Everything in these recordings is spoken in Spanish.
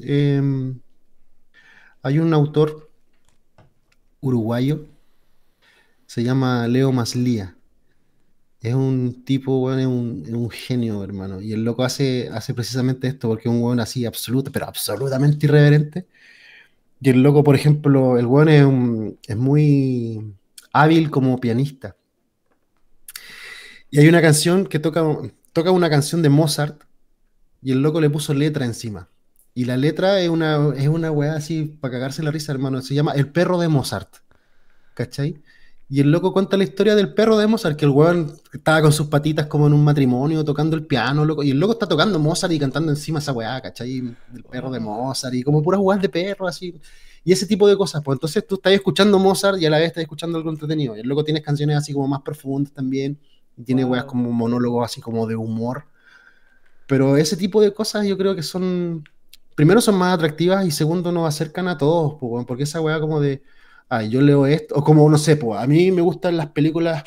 Em, hay un autor uruguayo, se llama Leo Maslía. Es un tipo, es un, genio, hermano. Y el loco hace, hace precisamente esto, porque es un weón así absoluto, pero absolutamente irreverente. Y el loco, por ejemplo, el weón es, es muy hábil como pianista. Y hay una canción que toca, toca una canción de Mozart y el loco le puso letra encima. Y la letra es una, es una weá así para cagarse la risa, hermano. Se llama El perro de Mozart. ¿Cachai? Y el loco cuenta la historia del perro de Mozart, que el weón estaba con sus patitas como en un matrimonio, tocando el piano, loco. Y el loco está tocando Mozart y cantando encima esa weá, ¿cachai? El perro de Mozart y como puras weas de perro, así. Y ese tipo de cosas. Pues entonces tú estás escuchando Mozart y a la vez estás escuchando algo entretenido. Y el loco tiene canciones así como más profundas también. Y tiene weas como monólogos así como de humor. Pero ese tipo de cosas yo creo que son primero son más atractivas y segundo nos acercan a todos, porque esa weá como de, ay, yo leo esto, o como no sé, a mí me gustan las películas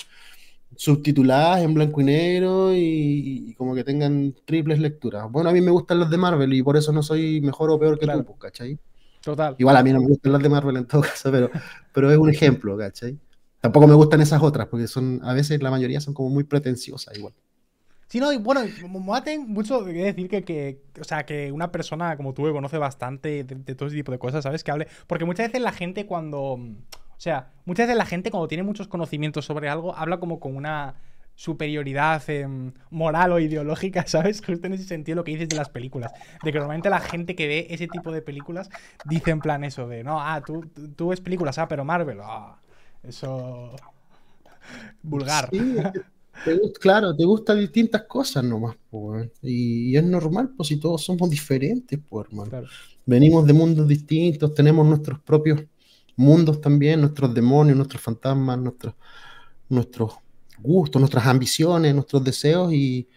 subtituladas en blanco y negro y, como que tengan triples lecturas. Bueno, a mí me gustan las de Marvel y por eso no soy mejor o peor que claro. tú, ¿cachai? Total. Igual a mí no me gustan las de Marvel en todo caso, pero, pero es un ejemplo, ¿cachai? Tampoco me gustan esas otras, porque son, a veces la mayoría son como muy pretenciosas igual. Sí, no, y bueno, me mucho que decir que, o sea, que una persona como tú que conoce bastante de, todo ese tipo de cosas, ¿sabes? Que hable. Porque muchas veces la gente cuando. O sea, muchas veces la gente cuando tiene muchos conocimientos sobre algo, habla como con una superioridad em, moral o ideológica, ¿sabes? Justo en ese sentido lo que dices de las películas. De que normalmente la gente que ve ese tipo de películas dice en plan eso de, no, ah, tú, tú ves películas, ah, pero Marvel, ah, eso vulgar claro, te gustan distintas cosas nomás, y, es normal, pues si todos somos diferentes, pues hermano. Venimos de mundos distintos, tenemos nuestros propios mundos también, nuestros demonios, nuestros fantasmas, nuestros, gustos, nuestras ambiciones, nuestros deseos y,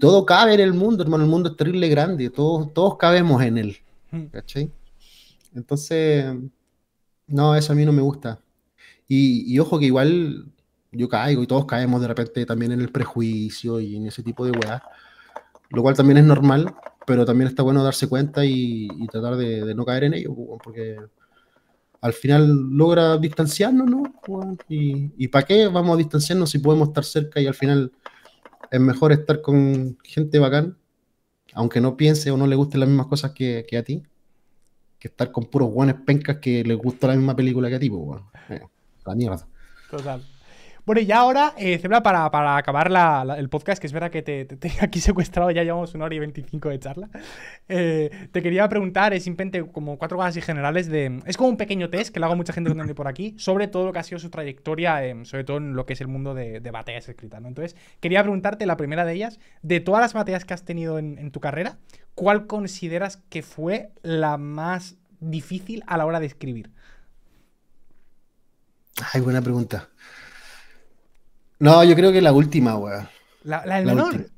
todo cabe en el mundo, hermano. El mundo es terrible grande, todos, todos cabemos en él. Hmm. Entonces, no, eso a mí no me gusta. Y, y ojo que igual yo caigo y todos caemos de repente también en el prejuicio y en ese tipo de weas, lo cual también es normal, pero también está bueno darse cuenta y, tratar de, no caer en ello, pues, porque al final logra distanciarnos, ¿no? Y, para qué vamos a distanciarnos si podemos estar cerca y al final es mejor estar con gente bacán, aunque no piense o no le gusten las mismas cosas que, a ti, que estar con puros guanes pencas que les gusta la misma película que a ti, pues, eh, la mierda. Total. Bueno, y ya ahora, eh, Zebra, para, acabar el podcast, que es verdad que te, tengo aquí secuestrado, ya llevamos una hora y veinticinco de charla, eh, te quería preguntar es simplemente como cuatro cosas generales de... Es como un pequeño test, que lo hago mucha gente donde por aquí, sobre todo lo que ha sido su trayectoria, eh, sobre todo en lo que es el mundo de, de escritas, ¿no? Entonces, quería preguntarte la primera de ellas, de todas las batallas que has tenido en, en tu carrera, ¿cuál consideras que fue la más difícil a la hora de escribir? Ay, buena pregunta. No, yo creo que la última, weón. ¿La, del menor?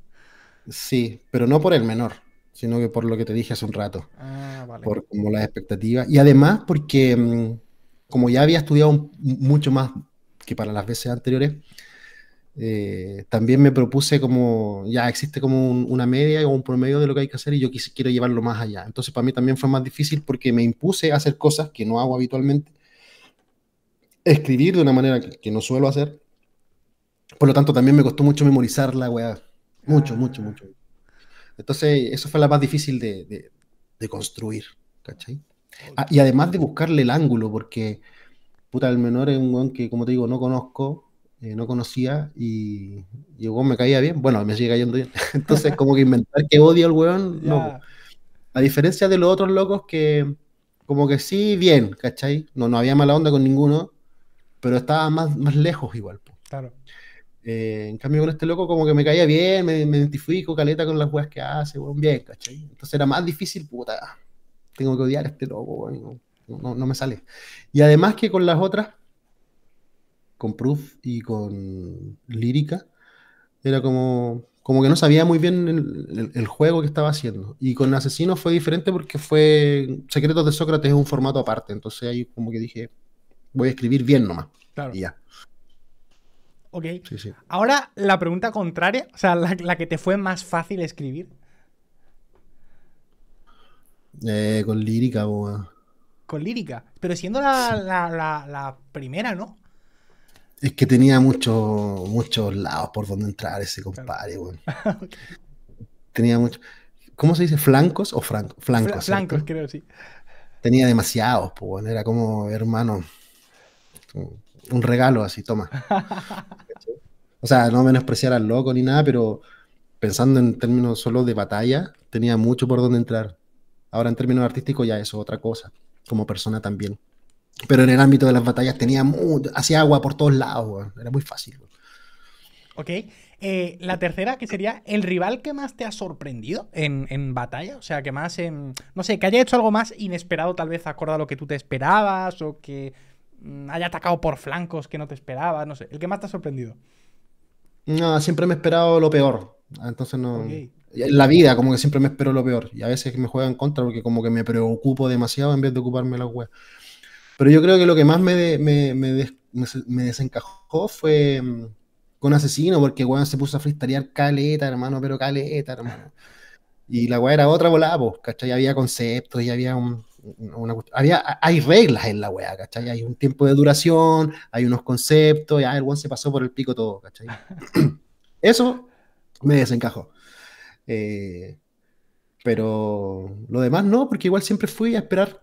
Sí, pero no por el menor, sino que por lo que te dije hace un rato. Ah, vale. Por como las expectativas. Y además porque, mm, como ya había estudiado mucho más que para las veces anteriores, eh, también me propuse como, ya existe como una media o un promedio de lo que hay que hacer y yo quiero llevarlo más allá. Entonces para mí también fue más difícil porque me impuse a hacer cosas que no hago habitualmente, escribir de una manera que no suelo hacer por lo tanto, también me costó mucho memorizar la weá. Mucho, ah. mucho, mucho. Entonces, eso fue la más difícil de, de, construir, ¿cachai? Ah, y además de buscarle el ángulo, porque, puta, el menor es un weón que, como te digo, no conozco, eh, no conocía y, llegó weón me caía bien. Bueno, me sigue cayendo bien. Entonces, como que inventar que odio al weón, no. A diferencia de los otros locos que, como que sí, bien, ¿cachai? No, no había mala onda con ninguno, pero estaba más, más lejos igual. Po. Claro. Eh, en cambio, con este loco, como que me caía bien, me, identifico caleta con las weas que hace, weón, bien, ¿cachai? Entonces era más difícil, puta. Tengo que odiar a este loco, weón. No, me sale. Y además que con las otras, con Proof y con Lírica, era como, como que no sabía muy bien el, juego que estaba haciendo. Y con Asesino fue diferente porque fue Secretos de Sócrates es un formato aparte, entonces ahí como que dije, voy a escribir bien nomás. Claro. Y ya. Ok. Sí, sí. Ahora la pregunta contraria, o sea, la, que te fue más fácil escribir. Eh, con lírica, Con lírica, pero siendo la, la, la, primera, ¿no? Es que tenía muchos muchos lados por donde entrar ese compadre, bueno. Tenía mucho. ¿Cómo se dice? ¿Flancos o flancos? Flancos, creo, sí. Tenía demasiados, pues, era como hermano un regalo así, toma. o sea, no menospreciar al loco ni nada, pero pensando en términos solo de batalla, tenía mucho por donde entrar. Ahora en términos artísticos ya eso es otra cosa, como persona también. Pero en el ámbito de las batallas tenía hacía agua por todos lados, era muy fácil. Ok, eh, la tercera que sería el rival que más te ha sorprendido en, batalla, o sea, que más, no sé, que haya hecho algo más inesperado tal vez acorde a lo que tú te esperabas o que Mm, haya atacado por flancos que no te esperabas, no sé. ¿El que más te ha sorprendido? No, siempre me he esperado lo peor. Entonces no. la vida, como que siempre me espero lo peor. Y a veces me juegan contra porque como que me preocupo demasiado en vez de ocuparme la web. Pero yo creo que lo que más me, me, me, desencajó fue mm, con Asesino, porque weón se puso a freestylear caleta, hermano, pero caleta, hermano. Y la weá era otra volada, pues, ¿cachai? Había conceptos ya había un, una, hay reglas en la weá, Hay un tiempo de duración, hay unos conceptos, ya el one se pasó por el pico todo, ¿cachai? Eso me desencajó. Eh, pero lo demás no, porque igual siempre fui a esperar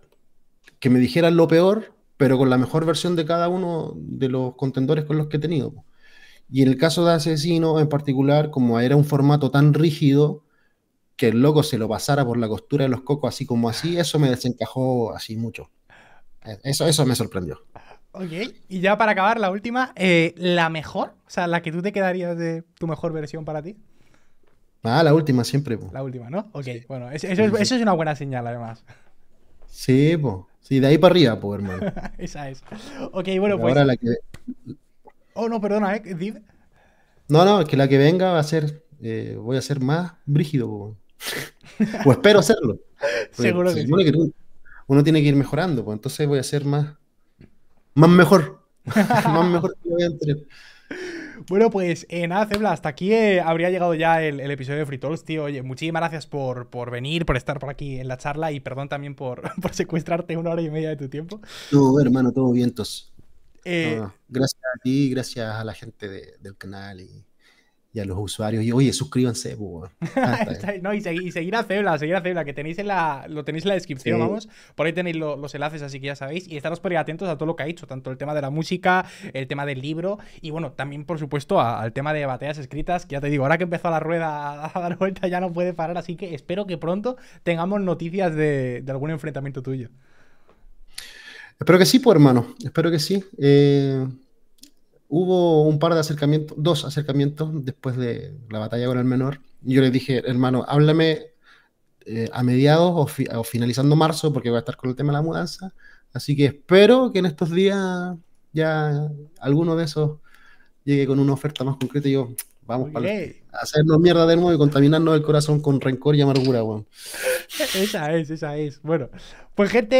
que me dijeran lo peor, pero con la mejor versión de cada uno de los contendores con los que he tenido. Y en el caso de Asesino en particular, como era un formato tan rígido, que el loco se lo pasara por la costura de los cocos así como así, eso me desencajó así mucho. E, eso, eso me sorprendió. Ok, y ya para acabar, la última, eh, la mejor, o sea, la que tú te quedarías de tu mejor versión para ti. Ah, la última siempre. La última, ¿no? Ok, bueno, eso, es una buena señal además. Sí, pues. Sí, de ahí para arriba, pues, hermano. Esa es. Ok, bueno, pues. Ahora la que... Oh, no, perdona, ¿eh? No, no, que la que venga va a ser. Eh, voy a ser más brígido, pues o espero hacerlo. Seguro que, uno tiene que ir mejorando, pues entonces voy a ser más, más mejor. más mejor Bueno, pues en eh, nada, hasta aquí eh, habría llegado ya el, episodio de Free Talks, tío. Oye, muchísimas gracias por, por, venir, por estar por aquí en la charla y perdón también por, secuestrarte una hora y media de tu tiempo. Todo, hermano, todo vientos. Eh, gracias a ti, gracias a la gente del canal y y a los usuarios y oye, suscríbanse, ah, no, y, seguir, a Cebla, seguir a que tenéis la, lo tenéis en la descripción, vamos. Por ahí tenéis los enlaces, así que ya sabéis. Y estaros por ahí atentos a todo lo que ha hecho, tanto el tema de la música, el tema del libro, y bueno, también, por supuesto, al tema de batallas escritas, que ya te digo, ahora que empezó la rueda a dar vuelta ya no puede parar, así que espero que pronto tengamos noticias de, algún enfrentamiento tuyo. Espero que sí, pues hermano, espero que sí. Eh, hubo un par de acercamientos, dos acercamientos después de la batalla con el menor. Y yo le dije, hermano, háblame eh, a mediados o, finalizando marzo, porque voy a estar con el tema de la mudanza. Así que espero que en estos días ya alguno de esos llegue con una oferta más concreta y yo, vamos para hacernos mierda de nuevo y contaminarnos el corazón con rencor y amargura, weón. Esa es, esa es. Bueno, pues gente.